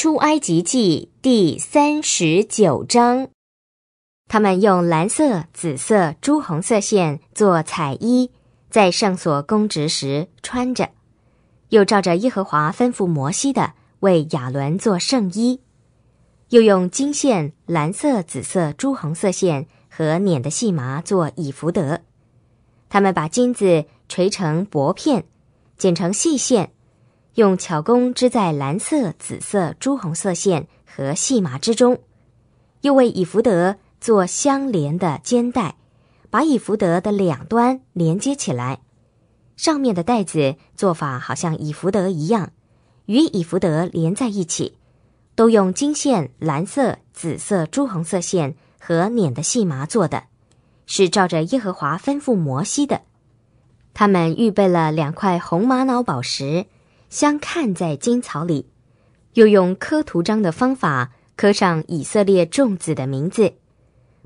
出埃及记第三十九章，他们用蓝色、紫色、朱红色线做彩衣，在圣所供职时穿着。又照着耶和华吩咐摩西的，为亚伦做圣衣。又用金线、蓝色、紫色、朱红色线和捻的细麻做以福德。他们把金子锤成薄片，剪成细线。用巧工织在蓝色、紫色、朱红色线和细麻之中，又为以弗德做相连的肩带，把以弗德的两端连接起来。上面的带子做法好像以弗德一样，与以弗德连在一起，都用金线、蓝色、紫色、朱红色线和捻的细麻做的，是照着耶和华吩咐摩西的。他们预备了两块红玛瑙宝石。相看在金草里，又用刻图章的方法刻上以色列众子的名字，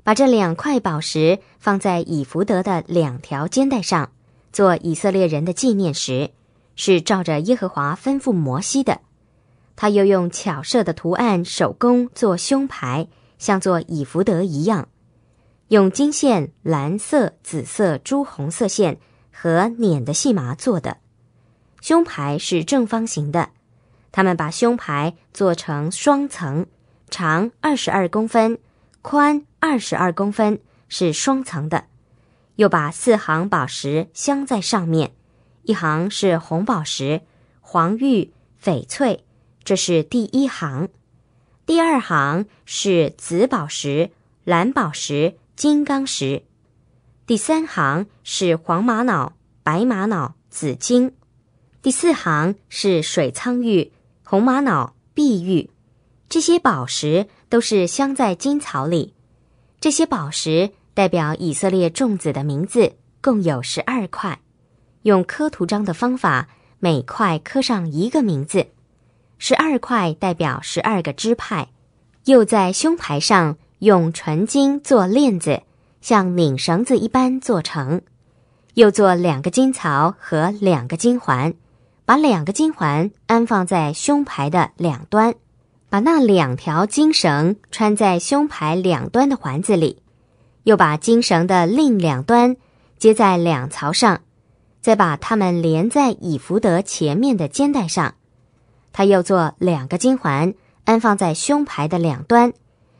把这两块宝石放在以弗德的两条肩带上，做以色列人的纪念石，是照着耶和华吩咐摩西的。他又用巧设的图案手工做胸牌，像做以弗德一样，用金线、蓝色、紫色、朱红色线和捻的细麻做的。胸牌是正方形的，他们把胸牌做成双层，长二十二公分，宽二十二公分，是双层的，又把四行宝石镶在上面，一行是红宝石、黄玉、翡翠，这是第一行；第二行是紫宝石、蓝宝石、金刚石；第三行是黄玛瑙、白玛瑙、紫晶。第四行是水苍玉、红玛瑙、碧玉，这些宝石都是镶在金槽里。这些宝石代表以色列众子的名字，共有十二块，用刻图章的方法，每块刻上一个名字。十二块代表十二个支派。又在胸牌上用纯金做链子，像拧绳子一般做成。又做两个金槽和两个金环。把两个金环安放在胸牌的两端，把那两条金绳穿在胸牌两端的环子里，又把金绳的另两端接在两槽上，再把它们连在以福德前面的肩带上。他又做两个金环安放在胸牌的两端，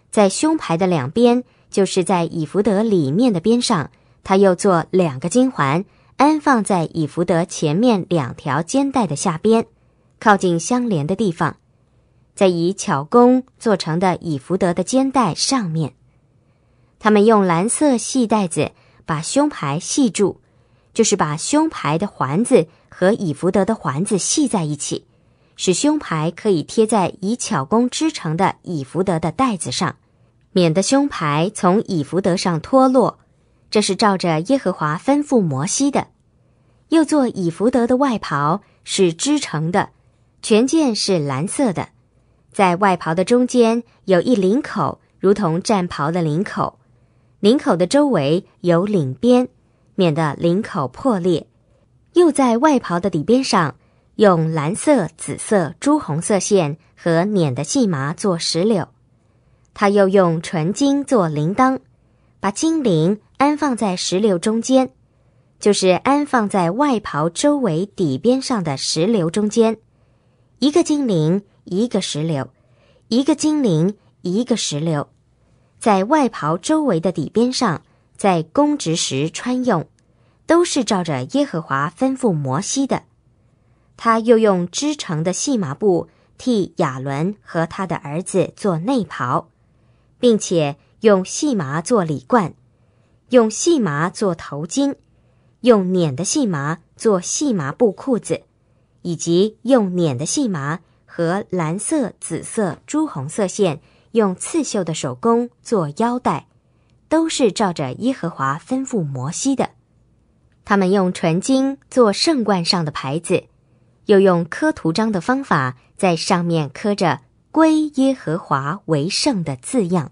在胸牌的两边，就是在以福德里面的边上，他又做两个金环。安放在以福德前面两条肩带的下边，靠近相连的地方，在以巧工做成的以福德的肩带上面，他们用蓝色细带子把胸牌系住，就是把胸牌的环子和以福德的环子系在一起，使胸牌可以贴在以巧工织成的以福德的带子上，免得胸牌从以福德上脱落。这是照着耶和华吩咐摩西的，又做以福德的外袍是织成的，全件是蓝色的，在外袍的中间有一领口，如同战袍的领口，领口的周围有领边，免得领口破裂。又在外袍的底边上，用蓝色、紫色、朱红色线和捻的细麻做石榴。他又用纯金做铃铛，把金铃。安放在石榴中间，就是安放在外袍周围底边上的石榴中间。一个精灵，一个石榴；一个精灵，一个石榴，在外袍周围的底边上，在公职时穿用，都是照着耶和华吩咐摩西的。他又用织成的细麻布替亚伦和他的儿子做内袍，并且用细麻做礼冠。用细麻做头巾，用捻的细麻做细麻布裤子，以及用捻的细麻和蓝色、紫色、朱红色线用刺绣的手工做腰带，都是照着耶和华吩咐摩西的。他们用纯金做圣冠上的牌子，又用刻图章的方法在上面刻着“归耶和华为圣”的字样。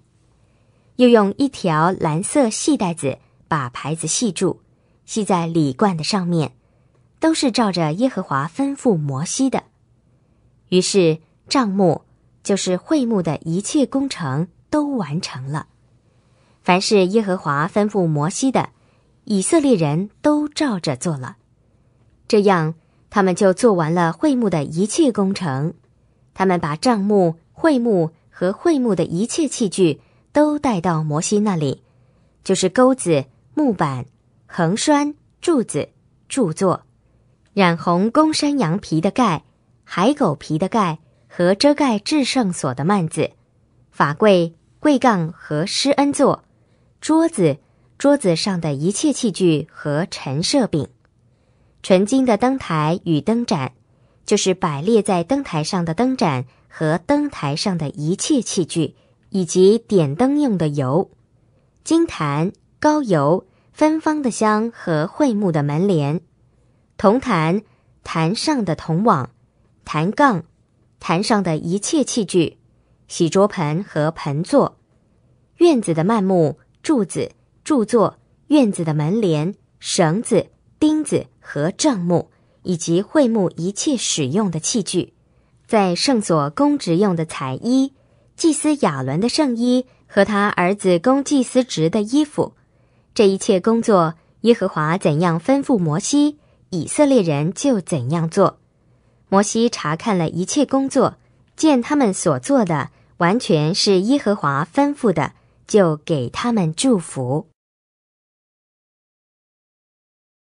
又用一条蓝色细带子把牌子系住，系在礼冠的上面，都是照着耶和华吩咐摩西的。于是账目就是会幕的一切工程都完成了。凡是耶和华吩咐摩西的，以色列人都照着做了。这样，他们就做完了会幕的一切工程。他们把账目、会幕和会幕的一切器具。都带到摩西那里，就是钩子、木板、横栓、柱子、柱座、染红公山羊皮的盖、海狗皮的盖和遮盖至圣所的幔子、法柜、柜杠和施恩座、桌子、桌子上的一切器具和陈设饼、纯金的灯台与灯盏，就是摆列在灯台上的灯盏和灯台上的一切器具。以及点灯用的油、金坛、高油、芬芳的香和桧木的门帘、铜坛、坛上的铜网、坛杠、坛上的一切器具、洗桌盆和盆座、院子的幔木柱子柱座、院子的门帘、绳子、钉子和帐幕，以及桧木一切使用的器具，在圣所公职用的彩衣。祭司亚伦的圣衣和他儿子供祭司职的衣服，这一切工作，耶和华怎样吩咐摩西，以色列人就怎样做。摩西查看了一切工作，见他们所做的完全是耶和华吩咐的，就给他们祝福。